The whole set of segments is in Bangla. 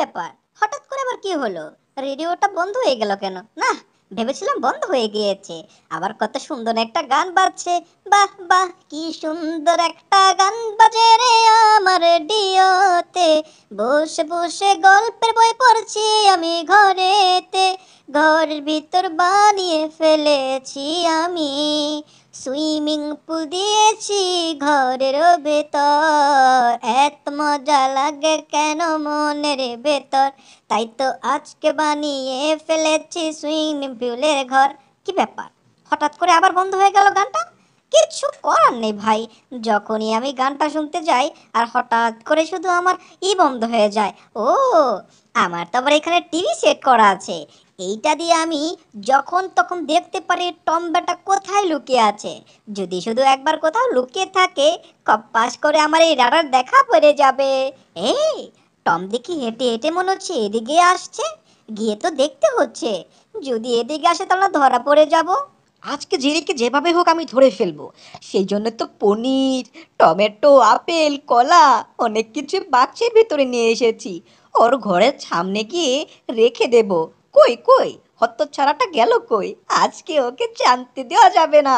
ব্যাপার হঠাৎ করে আবার কি হলো রেডিওটা বন্ধ হয়ে গেল কেন না ভেবেছিলাম বন্ধ হয়ে গিয়েছে আবার কত সুন্দর একটা গান বাজছে বাহ বাহ কি সুন্দর একটা গান বাজে রে আমার ডিওতে বসে বসে গল্পের বই পড়ছি আমি ঘরেতে ঘরের ভিতর বানিয়ে ফেলেছি আমি সুইমিং পুল দিয়েছি ঘরের ভেতর এত মজা লাগে কেন মনের ভেতর তাই তো আজকে বানিয়ে ফেলেছি সুইমিং পুলের ঘর কি ব্যাপার হঠাৎ করে আবার বন্ধ হয়ে গেল গানটা কিচ্ছু করার নেই ভাই যখনই আমি গানটা শুনতে যাই আর হঠাৎ করে শুধু আমার ই বন্ধ হয়ে যায় ও আমার তো আবার এখানে টিভি সেট করা আছে এইটা দিয়ে আমি যখন তখন দেখতে পারি টম ব্যাটা কোথায় লুকিয়ে আছে যদি শুধু একবার কোথাও লুকিয়ে থাকে কপাস করে আমার এই রাডার দেখা পড়ে যাবে এই টম দেখি হেঁটে হেঁটে মনে হচ্ছে এদিকে আসছে গিয়ে তো দেখতে হচ্ছে যদি এদিকে আসে তাহলে ধরা পড়ে যাবো আজকে জেরিকে যেভাবে হোক আমি ধরে ফেলবো সেই জন্য তো পনির টমেটো আপেল কলা অনেক কিছু বাক্সের ভেতরে নিয়ে এসেছি ওর ঘরের সামনে গিয়ে রেখে দেব কই কই ছাড়াটা গেল কই আজকে ওকে জানতে দেওয়া যাবে না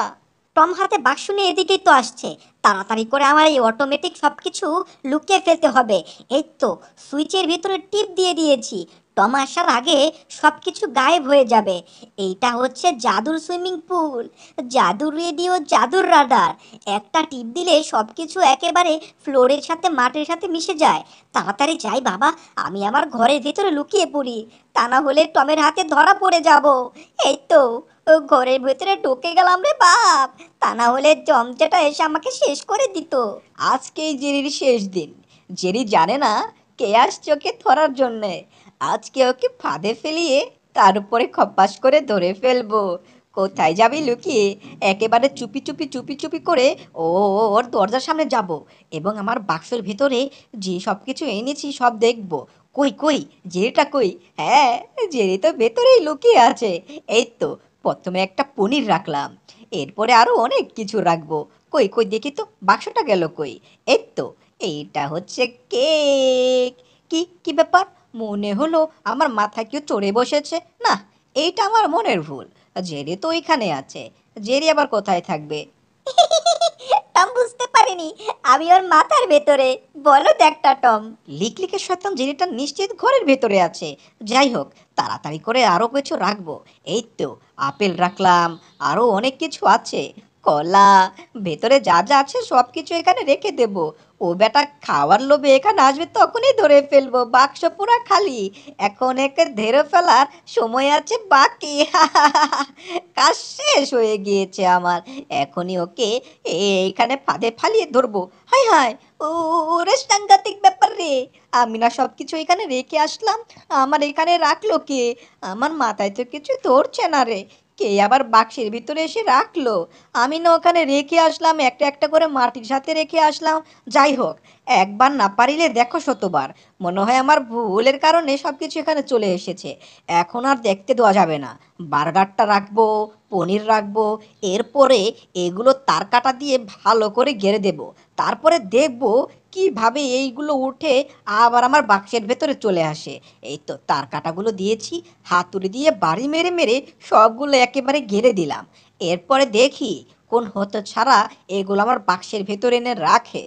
টম হাতে বাক্স নিয়ে এদিকেই তো আসছে তাড়াতাড়ি করে আমার এই অটোমেটিক সব কিছু লুকিয়ে ফেলতে হবে এই তো সুইচের ভিতরে টিপ দিয়ে দিয়েছি টম আসার আগে সব কিছু গায়েব হয়ে যাবে এইটা হচ্ছে জাদুর সুইমিং পুল জাদুর রেডিও জাদুর রাডার একটা টিপ দিলে সব কিছু একেবারে ফ্লোরের সাথে মাটির সাথে মিশে যায় তাড়াতাড়ি যাই বাবা আমি আমার ঘরের ভেতরে লুকিয়ে পড়ি তা না হলে টমের হাতে ধরা পড়ে যাব এই তো ঘরের ভেতরে ঢুকে গেলাম রে বাপ তা না হলে জমজাটা এসে আমাকে শেষ করে দিত আজকেই জেরির শেষ দিন জেরি জানে না কে আসছে চোখে ধরার জন্যে আজকে ওকে ফাঁদে ফেলিয়ে তার উপরে খপাস করে ধরে ফেলবো কোথায় যাবি লুকিয়ে একেবারে চুপি চুপি চুপি চুপি করে ও ওর দরজার সামনে যাব এবং আমার বাক্সের ভেতরে যে সব কিছু এনেছি সব দেখবো কই কই জেরিটা কই হ্যাঁ জেরি তো ভেতরেই লুকিয়ে আছে এই তো প্রথমে একটা পনির রাখলাম এরপরে আরও অনেক কিছু রাখবো কই কই দেখি তো বাক্সটা গেল কই এই তো এইটা হচ্ছে কেক কি কি ব্যাপার মনে হলো আমার মাথায় কেউ চড়ে বসেছে না এইটা আমার মনের ভুল জেরি তো ওইখানে আছে জেরি আবার কোথায় থাকবে টম বুঝতে পারিনি আমি ওর মাথার ভেতরে বলো তো একটা টম লিকলিকে সত্যম জেরিটা নিশ্চিত ঘরের ভেতরে আছে যাই হোক তাড়াতাড়ি করে আরও কিছু রাখবো এই তো আপেল রাখলাম আরও অনেক কিছু আছে কলা ভেতরে যা যা আছে সব কিছু এখানে রেখে দেবো ও বেটা খাওয়ার লোভে এখানে আসবে তখনই ধরে ফেলবো বাক্স পুরা খালি এখন একে ধরে ফেলার সময় আছে বাকি কাজ শেষ হয়ে গিয়েছে আমার এখনই ওকে এইখানে ফাঁদে ফালিয়ে ধরবো হাই হাই ও রে সাংঘাতিক ব্যাপার রে আমি না সব কিছু এখানে রেখে আসলাম আমার এখানে রাখলো কে আমার মাথায় তো কিছু ধরছে না রে কে আবার বাক্সের ভিতরে এসে রাখলো আমি না ওখানে রেখে আসলাম একটা একটা করে মাটির সাথে রেখে আসলাম যাই হোক একবার না পারিলে দেখো শতবার মনে হয় আমার ভুলের কারণে সব কিছু এখানে চলে এসেছে এখন আর দেখতে দেওয়া যাবে না বার্গারটা রাখবো পনির রাখবো এরপরে এগুলো তার কাটা দিয়ে ভালো করে গেড়ে দেব তারপরে দেখবো কিভাবে এইগুলো উঠে আবার আমার বাক্সের ভেতরে চলে আসে এই তো তার কাটাগুলো দিয়েছি হাতুড়ি দিয়ে বাড়ি মেরে মেরে সবগুলো একেবারে ঘেরে দিলাম এরপরে দেখি কোন হতো ছাড়া এগুলো আমার বাক্সের ভেতরে এনে রাখে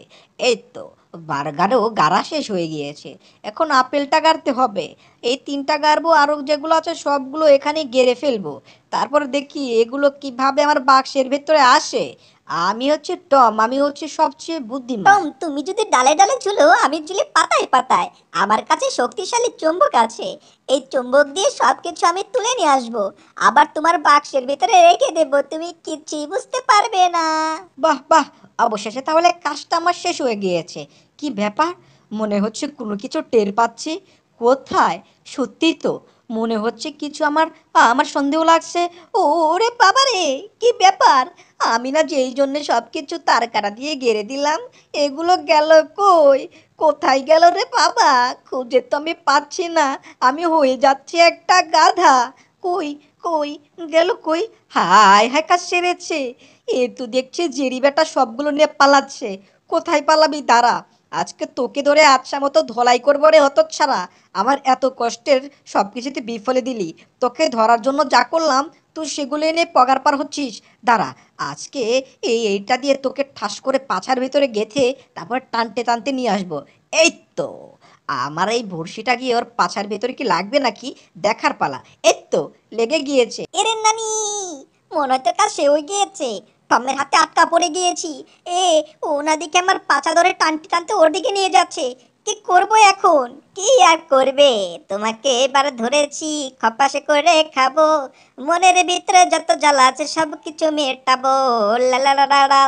এই তো বার্গারও গাড়া শেষ হয়ে গিয়েছে এখন আপেলটা গাড়তে হবে এই তিনটা গাড়বো আরও যেগুলো আছে সবগুলো এখানে গেড়ে ফেলবো তারপরে দেখি এগুলো কিভাবে আমার বাক্সের ভেতরে আসে আমি হচ্ছে টম আমি হচ্ছে সবচেয়ে বুদ্ধিমান টম তুমি যদি ডালে ডালে ঝুলো আমি ঝুলি পাতায় পাতায় আমার কাছে শক্তিশালী চুম্বক আছে এই চুম্বক দিয়ে সব কিছু আমি তুলে নিয়ে আসবো আবার তোমার বাক্সের ভিতরে রেখে দেব তুমি কিছুই বুঝতে পারবে না বাহ বাহ অবশেষে তাহলে কাজটা আমার শেষ হয়ে গিয়েছে কি ব্যাপার মনে হচ্ছে কোনো কিছু টের পাচ্ছি কোথায় সত্যি তো মনে হচ্ছে কিছু আমার আমার সন্দেহ লাগছে ওরে বাবা রে কি ব্যাপার আমি না যেই জন্যে সব কিছু তারকারা দিয়ে গেড়ে দিলাম এগুলো গেল কই কোথায় গেল রে বাবা খুঁজে তো আমি পাচ্ছি না আমি হয়ে যাচ্ছি একটা গাধা কই কই গেল কই হায় হায় কাজ সেরেছে এ তো দেখছি জেরি বেটা সবগুলো নিয়ে পালাচ্ছে কোথায় পালাবি দাঁড়া আজকে তোকে ধরে আচ্ছা মতো ধলাই করবো রে হত ছাড়া আমার এত কষ্টের সব কিছুতে বিফলে দিলি তোকে ধরার জন্য যা করলাম তুই সেগুলো এনে পগার পার হচ্ছিস দাঁড়া আজকে এই এইটা দিয়ে তোকে ঠাস করে পাছার ভিতরে গেথে তারপর টানতে টানতে নিয়ে আসবো এই তো আমার এই ভর্ষিটা গিয়ে ওর পাছার ভেতরে কি লাগবে নাকি দেখার পালা এই তো লেগে গিয়েছে এরে নানি মনে হয় তার সেও গিয়েছে পামের হাতে আটকা পড়ে গিয়েছি এ ওনাদিকে দিকে আমার পাছা ধরে টানতে টানতে ওর দিকে নিয়ে যাচ্ছে কি করব এখন কি আর করবে তোমাকে এবার ধরেছি খপাশে করে খাবো মনের ভিতরে যত জ্বালা আছে সব কিছু মেটাবো লালা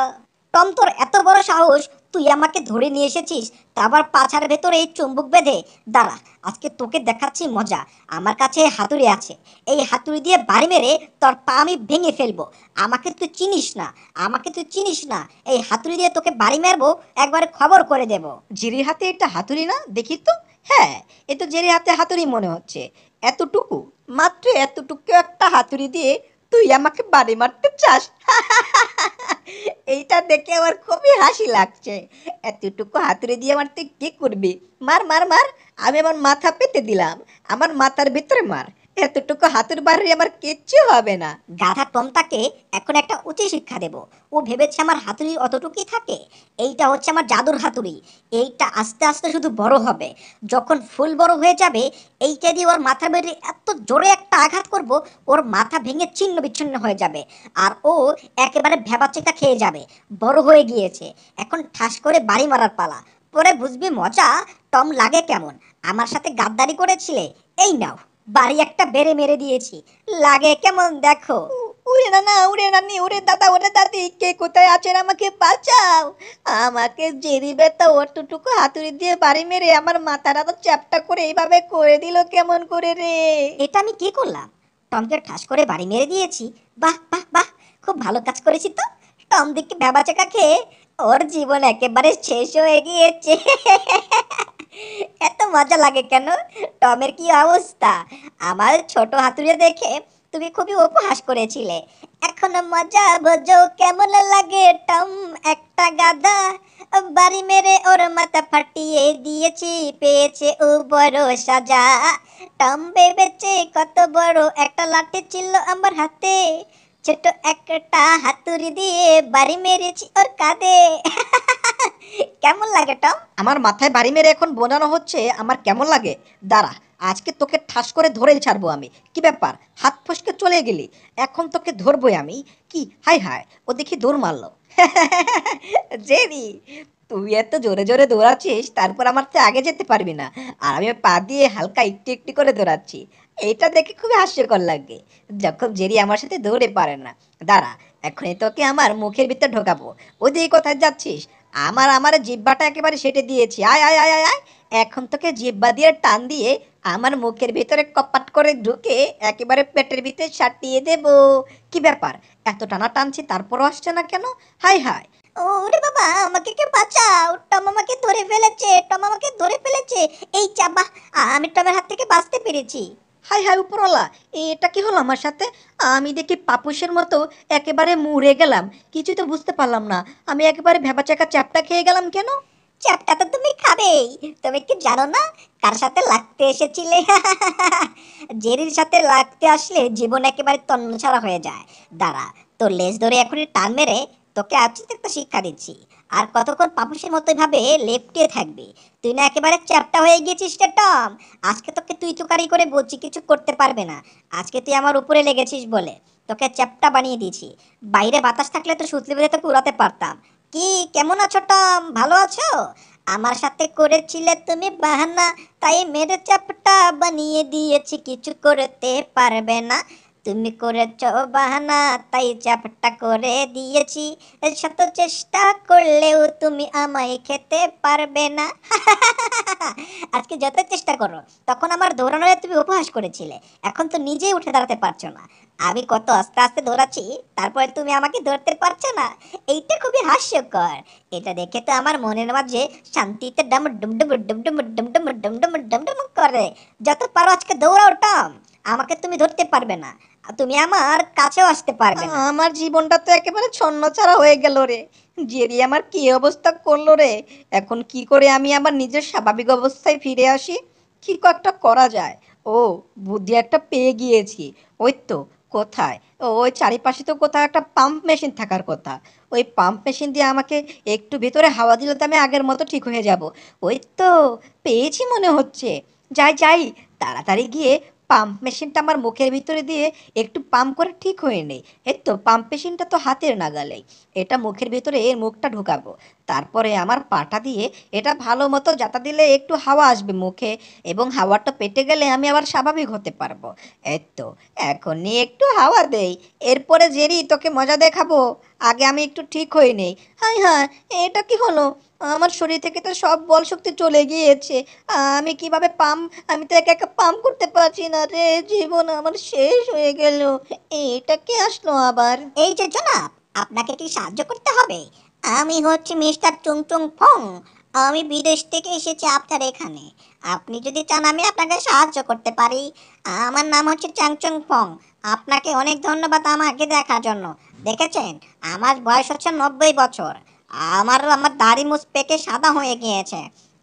টম তোর এত বড় সাহস তুই আমাকে ধরে নিয়ে এসেছিস তা আবার পাছার ভেতরে এই চুম্বুক বেঁধে দাঁড়া আজকে তোকে দেখাচ্ছি মজা আমার কাছে হাতুড়ি আছে এই হাতুড়ি দিয়ে বাড়ি মেরে তোর পা আমি ভেঙে ফেলবো আমাকে তুই চিনিস না আমাকে তুই চিনিস না এই হাতুড়ি দিয়ে তোকে বাড়ি মারবো একবার খবর করে দেব জিরি হাতে এটা হাতুড়ি না দেখি তো হ্যাঁ এ তো জেরি হাতে হাতুড়ি মনে হচ্ছে এতটুকু মাত্র এতটুকু একটা হাতুড়ি দিয়ে তুই আমাকে বাড়ি মারতে চাস এইটা দেখে আমার খুবই হাসি লাগছে এতটুকু হাতুড়ি দিয়ে মারতে কি করবি মার মার মার আমি আমার মাথা পেতে দিলাম আমার মাথার ভিতরে মার এতটুকু হাতের বাড়ি আমার কিচ্ছু হবে না গাধা টমটাকে এখন একটা উঁচু শিক্ষা দেব ও ভেবেছে আমার হাতুড়ি অতটুকুই থাকে এইটা হচ্ছে আমার জাদুর হাতুড়ি এইটা আস্তে আস্তে শুধু বড় হবে যখন ফুল বড় হয়ে যাবে এইটা দিয়ে ওর মাথা বেরিয়ে এত জোরে একটা আঘাত করব ওর মাথা ভেঙে ছিন্ন বিচ্ছিন্ন হয়ে যাবে আর ও একেবারে ভেবাচেকা খেয়ে যাবে বড় হয়ে গিয়েছে এখন ঠাস করে বাড়ি মারার পালা পরে বুঝবি মজা টম লাগে কেমন আমার সাথে গাদ্দারি করেছিলে এই নাও বাড়ি একটা বেড়ে মেরে দিয়েছি লাগে কেমন দেখো উড়ে নানা উড়ে নানি উড়ে দাদা ওরে দাদি কে কোথায় আছেন আমাকে বাঁচাও আমাকে যে দিবে তা ওরটুকু হাতুড়ি দিয়ে বাড়ি মেরে আমার মাথাটা তো চ্যাপটা করে এইভাবে করে দিল কেমন করে রে এটা আমি কি করলাম টমকে ঠাস করে বাড়ি মেরে দিয়েছি বাহ বাহ বাহ খুব ভালো কাজ করেছি তো টম দিকে ভেবাচাকা খেয়ে ওর জীবন একেবারে শেষ হয়ে গিয়েছে এত মজা লাগে কেন টমের কি অবস্থা আমার ছোট হাতুড়ে দেখে তুমি খুবই উপহাস করেছিলে এখন মজা বোঝো কেমন লাগে টম একটা গাধা বাড়ি মেরে ওর মাথা ফাটিয়ে দিয়েছি পেয়েছে ও বড় সাজা টম বেবেছে কত বড় একটা লাঠি ছিল আমার হাতে ছোট একটা হাতুড়ি দিয়ে বাড়ি মেরেছি ওর কাঁধে কেমন লাগে টম আমার মাথায় বাড়ি মেরে এখন বোঝানো হচ্ছে আমার কেমন লাগে দাঁড়া আজকে তোকে ঠাস করে ধরেই ছাড়বো আমি কি ব্যাপার হাত ফসকে চলে গেলি এখন তোকে ধরবই আমি কি হাই হাই ও দেখি দৌড় মারলো জেরি তুই এত জোরে জোরে দৌড়াচ্ছিস তারপর আমার তো আগে যেতে পারবি না আর আমি পা দিয়ে হালকা একটু একটু করে দৌড়াচ্ছি এটা দেখে খুবই হাস্যকর লাগে যখন জেরি আমার সাথে দৌড়ে পারে না দাঁড়া এখনই তোকে আমার মুখের ভিতরে ঢোকাবো ওদিকে কোথায় যাচ্ছিস আমার আমার জিব্বাটা একেবারে সেটে দিয়েছি আয় আয় আয় আয় আয় এখন তোকে জিব্বা দিয়ে টান দিয়ে আমার মুখের ভিতরে কপাট করে ঢুকে একেবারে পেটের ভিতরে সাটিয়ে দেব কি ব্যাপার এত টানা টানছি তারপরও আসছে না কেন হাই হাই ওরে বাবা আমাকে কে বাঁচাও টম আমাকে ধরে ফেলেছে টম আমাকে ধরে ফেলেছে এই চাবা আমি টমের হাত থেকে বাঁচতে পেরেছি হাই হাই উপরওয়ালা এটা কি হলো আমার সাথে আমি দেখি পাপুসের মতো একেবারে মুড়ে গেলাম কিছু তো বুঝতে পারলাম না আমি একেবারে ভেবাচাকা চ্যাপটা খেয়ে গেলাম কেন চ্যাপটা তো তুমি খাবেই তুমি কি জানো না কার সাথে লাগতে এসেছিলে জেরির সাথে লাগতে আসলে জীবন একেবারে তন্ন ছাড়া হয়ে যায় দাঁড়া তোর লেজ ধরে এখনই টান মেরে তোকে আজকে একটা শিক্ষা দিচ্ছি আর কতক্ষণ পাপুসের মতো ভাবে লেপটিয়ে থাকবি তুই না একেবারে চ্যাপটা হয়ে গিয়েছিস রে টম আজকে তোকে তুই তুকারি করে বলছি কিছু করতে পারবে না আজকে তুই আমার উপরে লেগেছিস বলে তোকে চ্যাপটা বানিয়ে দিয়েছি বাইরে বাতাস থাকলে তো সুতলি বেঁধে তোকে উড়াতে পারতাম কি কেমন আছো টম ভালো আছো আমার সাথে করেছিলে তুমি বাহানা তাই মেরে চ্যাপটা বানিয়ে দিয়েছি কিছু করতে পারবে না তুমি করেছ বাহানা তাই চাপটা করে দিয়েছি শত চেষ্টা করলেও তুমি আমায় খেতে পারবে না আজকে যত চেষ্টা করো তখন আমার দৌড়ানোর তুমি উপহাস করেছিলে এখন তো নিজেই উঠে দাঁড়াতে পারছো না আমি কত আস্তে আস্তে দৌড়াচ্ছি তারপরে তুমি আমাকে ধরতে পারছো না এইটা খুবই হাস্যকর এটা দেখে তো আমার মনের মাঝে শান্তিতে ডাম ডুম ডুম ডুম ডুম ডুম ডুম ডুম ডুম ডুম ডুম করে যত পারো আজকে দৌড়াও টম আমাকে তুমি ধরতে পারবে না তুমি আমার কাছেও আসতে পারবে আমার জীবনটা তো একেবারে ছন্নছাড়া হয়ে গেল রে জেরি আমার কি অবস্থা করলো রে এখন কি করে আমি আমার নিজের স্বাভাবিক অবস্থায় ফিরে আসি কি কয়েকটা করা যায় ও বুদ্ধি একটা পেয়ে গিয়েছি ওই তো কোথায় ওই চারিপাশে তো কোথাও একটা পাম্প মেশিন থাকার কথা ওই পাম্প মেশিন দিয়ে আমাকে একটু ভেতরে হাওয়া দিলে তো আমি আগের মতো ঠিক হয়ে যাব ওই তো পেয়েছি মনে হচ্ছে যাই যাই তাড়াতাড়ি গিয়ে পাম্প মেশিনটা আমার মুখের ভিতরে দিয়ে একটু পাম্প করে ঠিক হয়ে নেই এই তো পাম্প মেশিনটা তো হাতের নাগালেই এটা মুখের ভিতরে এর মুখটা ঢুকাবো তারপরে আমার পাটা দিয়ে এটা ভালো মতো যাতা দিলে একটু হাওয়া আসবে মুখে এবং হাওয়াটা পেটে গেলে আমি আবার স্বাভাবিক হতে পারবো এই তো এখনই একটু হাওয়া দেই এরপরে জেরি তোকে মজা দেখাবো আগে আমি একটু ঠিক হয়ে নেই হ্যাঁ হ্যাঁ এটা কি হলো আমার শরীর থেকে তো সব বল শক্তি চলে গিয়েছে আমি কিভাবে পাম্প আমি তো একা একা পাম্প করতে পারছি না রে জীবন আমার শেষ হয়ে গেল এটা কি আসলো আবার এই যে জনাব আপনাকে কি সাহায্য করতে হবে আমি হচ্ছি মিস্টার চুংচুং ফং আমি বিদেশ থেকে এসেছি আপনার এখানে আপনি যদি চান আমি আপনাকে সাহায্য করতে পারি আমার নাম হচ্ছে চাংচং ফং আপনাকে অনেক ধন্যবাদ আমাকে দেখার জন্য দেখেছেন আমার বয়স হচ্ছে নব্বই বছর আমার আমার দাড়ি মুছ পেকে সাদা হয়ে গিয়েছে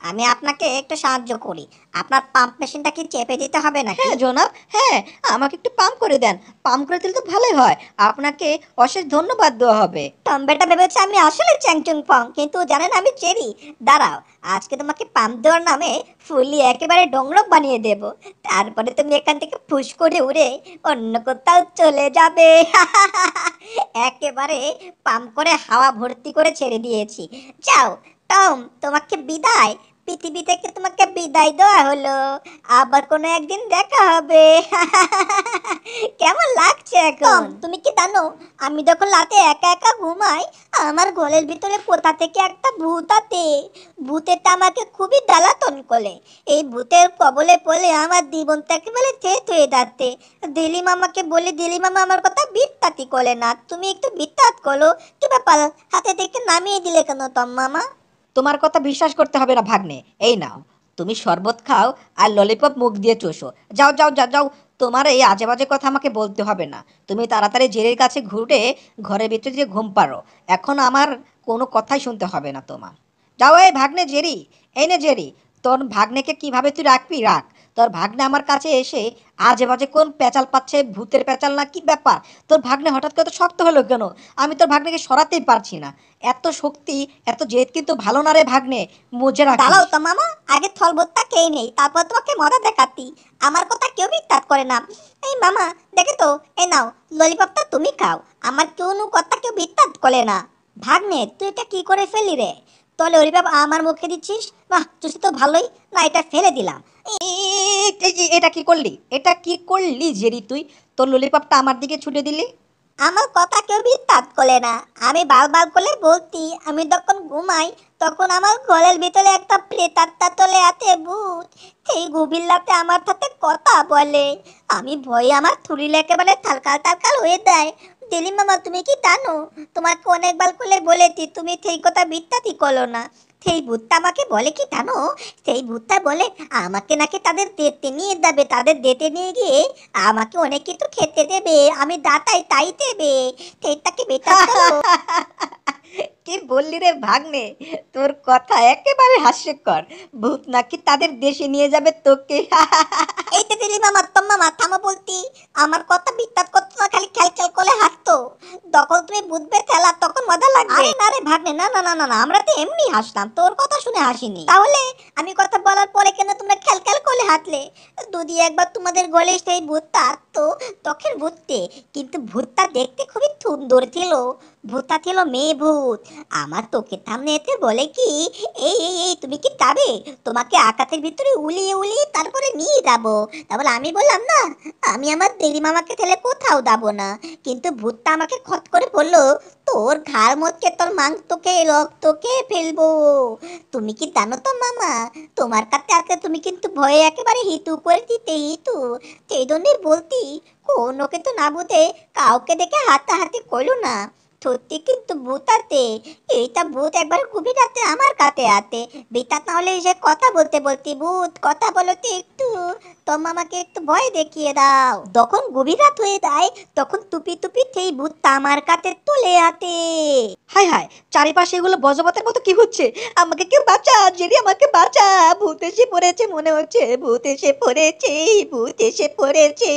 আমি আপনাকে একটু সাহায্য করি আপনার পাম্প মেশিনটা কি চেপে দিতে হবে না হ্যাঁ জনাব হ্যাঁ আমাকে একটু পাম্প করে দেন পাম্প করে দিলে তো ভালোই হয় আপনাকে অশেষ ধন্যবাদ দেওয়া হবে টম্বেটা ভেবেছে আমি আসলে চ্যাংচুং পং কিন্তু জানেন আমি চেরি দাঁড়াও আজকে তোমাকে পাম্প দেওয়ার নামে ফুলি একেবারে ডংরক বানিয়ে দেব তারপরে তুমি এখান থেকে ফুস করে উড়ে অন্য কোথাও চলে যাবে একেবারে পাম্প করে হাওয়া ভর্তি করে ছেড়ে দিয়েছি যাও টম তোমাকে বিদায় পৃথিবী থেকে তোমাকে বিদায় দেওয়া হলো আবার কোনো একদিন দেখা হবে কেমন লাগছে এখন তুমি কি জানো আমি যখন রাতে একা একা ঘুমাই আমার ঘরের ভিতরে কোথা থেকে একটা ভূত আতে ভূতেটা আমাকে খুবই দালাতন করে এই ভূতের কবলে পড়লে আমার জীবনটাকে বলে শেষ হয়ে যাচ্ছে দিলি মামাকে বলি দিলি মামা আমার কথা বিত্তাতি করে না তুমি একটু বিত্তাত করো কি ব্যাপার হাতে থেকে নামিয়ে দিলে কেন তোম মামা তোমার কথা বিশ্বাস করতে হবে না ভাগ্নে এই নাও তুমি শরবত খাও আর ললিপপ মুখ দিয়ে চোষো যাও যাও যাও যাও তোমার এই আজে বাজে কথা আমাকে বলতে হবে না তুমি তাড়াতাড়ি জেলের কাছে ঘুরে ঘরের ভিতরে যে ঘুম পারো এখন আমার কোনো কথাই শুনতে হবে না তোমার যাও এই ভাগ্নে জেরি এই নে জেরি তোর ভাগ্নেকে কিভাবে তুই রাখবি রাখ তোর ভাগ্নে আমার কাছে এসে আজে বাজে কোন প্যাচাল পাচ্ছে ভূতের প্যাচাল না কি ব্যাপার তোর ভাগ্নে হঠাৎ করে তো শক্ত হলো কেন আমি তোর ভাগ্নেকে সরাতেই পারছি না এত শক্তি এত জেদ কিন্তু ভালো না রে ভাগ্নে মজে দাঁড়াও তো মামা আগে থলবত্তা কে নেই তারপর তোমাকে মজা দেখাতি আমার কথা কেউ বিশ্বাস করে না এই মামা দেখে তো এ নাও ললিপপটা তুমি খাও আমার কোনো কথা কেউ বিশ্বাস করে না ভাগ্নে তুই এটা কি করে ফেলি রে তো ললিপপ আমার মুখে দিচ্ছিস বাহ চুষি তো ভালোই না এটা ফেলে দিলাম এটা কি করলি এটা কি করলি জেরি তুই তোর ললিপপটা আমার দিকে ছুটে দিলি আমার কথা কেউ বিশ্বাস করে না আমি বারবার করে বলতি আমি যখন ঘুমাই তখন আমার ঘরের ভিতরে একটা প্রেতাত্মা চলে আছে ভূত সেই গভীর রাতে আমার সাথে কথা বলে আমি ভয়ে আমার থুরিল একেবারে থালকাল থালকাল হয়ে যায় দিলি মামা তুমি কি জানো তোমাকে অনেকবার করে বলেছি তুমি সেই কথা বিশ্বাসই করো না সেই ভূতটা আমাকে বলে কি জানো সেই ভূতটা বলে আমাকে নাকি তাদের দেতে নিয়ে যাবে তাদের দেতে নিয়ে গিয়ে আমাকে অনেক কিছু খেতে দেবে আমি দাতাই তাই দেবে সেইটাকে বেটা কি বললি রে ভাগ্নে তোর কথা একেবারে হাস্যকর ভূত নাকি তাদের দেশে নিয়ে যাবে তোকে এই দিলি মামা তোমার বলতি আমার কথা করতো না খালি খেল খেল করে হাসতো তখন তুমি বুঝবে খেলা তখন মজা লাগবে না রে ভাগ্নে না না না না আমরা তো এমনি তোর কথা শুনে হাসিনি তাহলে আমি কথা বলার পরে কেন তোমরা খেল খেল করে হাঁটলে যদি একবার তোমাদের গলে সেই ভূতটা আসতো তখন বুঝতে কিন্তু ভূতটা দেখতে খুবই সুন্দর ছিল ভূতটা ছিল মেয়ে ভূত আমার তোকে সামনে এতে বলে কি এই এই এই তুমি কি যাবে তোমাকে আকাশের ভিতরে উলিয়ে উলিয়ে তারপরে নিয়ে যাবো তারপরে আমি বলি বললাম না আমি আমার দেরি মামাকে ঠেলে কোথাও দাব না কিন্তু ভূতটা আমাকে খত করে বলল তোর ঘাড় মতকে তোর মাংস তোকে রক্ত কে ফেলবো তুমি কি জানো তো মামা তোমার কাছে আজকে তুমি কিন্তু ভয়ে একেবারে হিতু করে দিতে হিতু সেই জন্যই বলতি কোনোকে তো না বুঝে কাউকে দেখে হাতাহাতি করলো না সত্যি কিন্তু ভূতাতে এইটা ভূত একবার খুবই রাতে আমার কাছে আতে বেটা তাহলে সে কথা বলতে বলতে ভূত কথা বলতে একটু তোম আমাকে একটু ভয় দেখিয়ে দাও তখন গভীর রাত হয়ে যায় তখন তুপি তুপি সেই ভূতটা আমার কাছে তুলে আতে হায় হায় চারিপাশে এগুলো বজবতের মতো কি হচ্ছে আমাকে কেউ বাঁচা যদি আমাকে বাঁচা ভূত এসে পড়েছে মনে হচ্ছে ভূত এসে পড়েছে ভূত এসে পড়েছে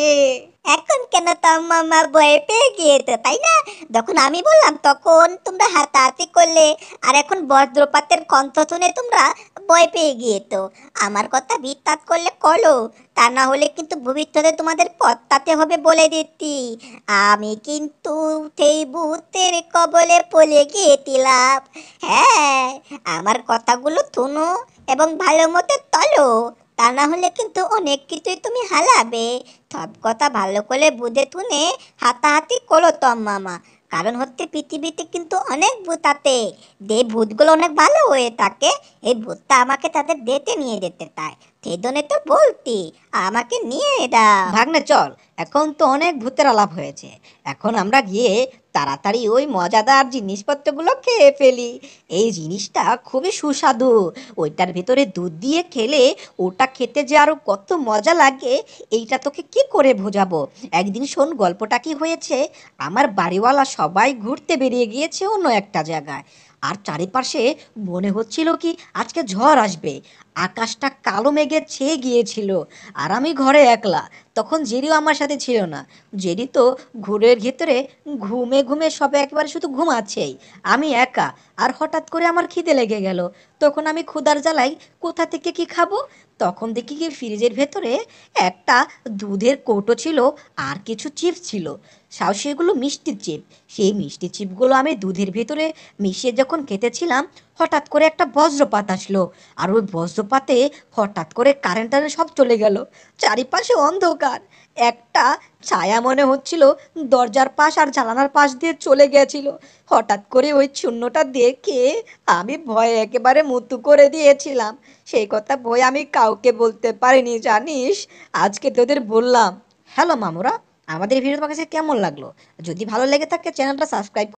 এখন কেন তো মা ভয়ে পেয়ে গিয়েছে তাই না যখন আমি বললাম তখন তোমরা হাতাহাতি করলে আর এখন বজ্রপাতের কণ্ঠ শুনে তোমরা ভয় পেয়ে গিয়েছো আমার কথা বিত্তাত করলে করো তা না হলে কিন্তু ভবিষ্যতে তোমাদের পত্তাতে হবে বলে দিতি আমি কিন্তু সেই ভূতের কবলে পলে গিয়েছিলাম হ্যাঁ আমার কথাগুলো শুনো এবং ভালো মতো তলো তা না হলে কিন্তু অনেক কিছুই তুমি হালাবে সব কথা ভালো করে বুঝে তুনে হাতাহাতি করো তম মামা কারণ হচ্ছে পৃথিবীতে কিন্তু অনেক ভূত আছে যে ভূতগুলো অনেক ভালো হয়ে থাকে এই ভূতটা আমাকে তাদের ডেটে নিয়ে যেতে তাই সেজন্য তো বলতি আমাকে নিয়ে দা ভাগ্নে চল এখন তো অনেক ভূতের আলাপ হয়েছে এখন আমরা গিয়ে তাড়াতাড়ি ওই মজাদার জিনিসপত্রগুলো খেয়ে ফেলি এই জিনিসটা খুবই সুস্বাদু ওইটার ভিতরে দুধ দিয়ে খেলে ওটা খেতে যে আরও কত মজা লাগে এইটা তোকে কি করে বোঝাবো একদিন শোন গল্পটা কি হয়েছে আমার বাড়িওয়ালা সবাই ঘুরতে বেরিয়ে গিয়েছে অন্য একটা জায়গায় আর চারিপাশে মনে হচ্ছিল কি আজকে ঝড় আসবে আকাশটা কালো মেঘে ছেয়ে গিয়েছিল আর আমি ঘরে একলা তখন জেরিও আমার সাথে ছিল না জেরি তো ঘুরের ভিতরে ঘুমে ঘুমে সব একবারে শুধু ঘুমাচ্ছেই আমি একা আর হঠাৎ করে আমার খিদে লেগে গেল তখন আমি ক্ষুদার জ্বালাই কোথা থেকে কি খাবো তখন দেখি গিয়ে ফ্রিজের ভেতরে একটা দুধের কৌটো ছিল আর কিছু চিপস ছিল সাও সেগুলো মিষ্টির চিপ সেই মিষ্টি চিপগুলো আমি দুধের ভেতরে মিশিয়ে যখন খেতেছিলাম হঠাৎ করে একটা বজ্রপাত আসলো আর ওই বজ্রপাতে হঠাৎ করে কারেন্ট টারেন্ট সব চলে গেল চারিপাশে অন্ধকার একটা ছায়া মনে হচ্ছিল দরজার পাশ আর জ্বালানার পাশ দিয়ে চলে গেছিল হঠাৎ করে ওই শূন্যটা দেখে আমি ভয়ে একেবারে মুতু করে দিয়েছিলাম সেই কথা ভয় আমি কাউকে বলতে পারিনি জানিস আজকে তোদের বললাম হ্যালো মামুরা আমাদের ভিডিও তোমার কাছে কেমন লাগলো যদি ভালো লেগে থাকে চ্যানেলটা সাবস্ক্রাইব